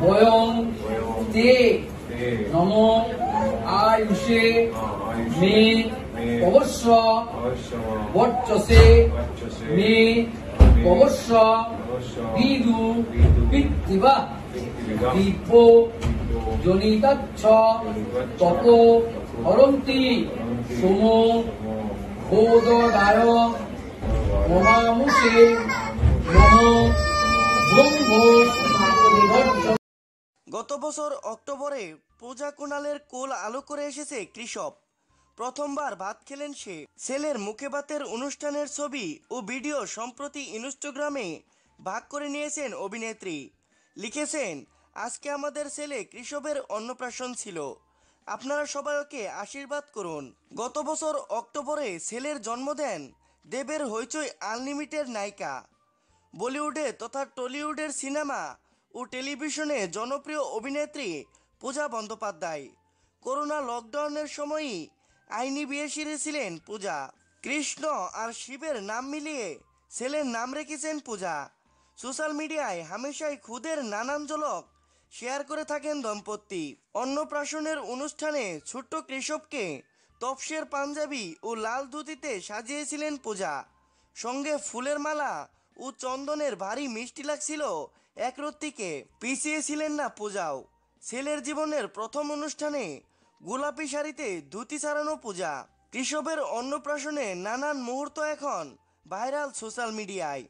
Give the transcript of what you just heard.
বয়ং তে নম আয়ুষে মে অবশ্য বর্চসে মে অবশ্য বিদু পিতৃবা দীপ জনিতাচ্ছ তপ হরন্তি সোম বোধদার মহামুষে নম ব্রহ্ম গত বছর অক্টোবরে পূজা কুণালের কোল আলো করে এসেছে কৃষক প্রথমবার ভাত খেলেন সে সেলের মুখে ভাতের অনুষ্ঠানের ছবি ও ভিডিও সম্প্রতি ইনস্টাগ্রামে ভাগ করে নিয়েছেন অভিনেত্রী লিখেছেন আজকে আমাদের ছেলে কৃষকের অন্নপ্রাশন ছিল আপনারা সবাই ওকে আশীর্বাদ করুন গত বছর অক্টোবরে ছেলের জন্ম দেন দেবের হইচই আনলিমিটেড নায়িকা বলিউডে তথা টলিউডের সিনেমা ও টেলিভিশনে জনপ্রিয় অভিনেত্রী পূজা বন্দ্যোপাধ্যায় করোনা লকডাউনের সময়ই আইনি বিয়ে সেরেছিলেন পূজা কৃষ্ণ আর শিবের নাম মিলিয়ে ছেলের নাম রেখেছেন পূজা সোশ্যাল মিডিয়ায় হামেশাই খুদের নানান জলক শেয়ার করে থাকেন দম্পতি অন্নপ্রাশনের অনুষ্ঠানে ছোট্ট কৃষককে তপসের পাঞ্জাবি ও লাল ধুতিতে সাজিয়েছিলেন পূজা সঙ্গে ফুলের মালা ও চন্দনের ভারী মিষ্টি লাগছিল একরত্তিকে ছিলেন না পূজাও ছেলের জীবনের প্রথম অনুষ্ঠানে গোলাপি শাড়িতে ধুতি ছাড়ানো পূজা কৃষবের অন্নপ্রাশনে নানান মুহূর্ত এখন ভাইরাল সোশ্যাল মিডিয়ায়